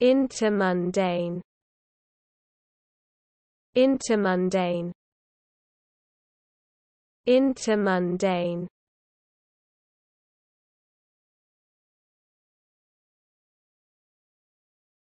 Intermundane Intermundane Intermundane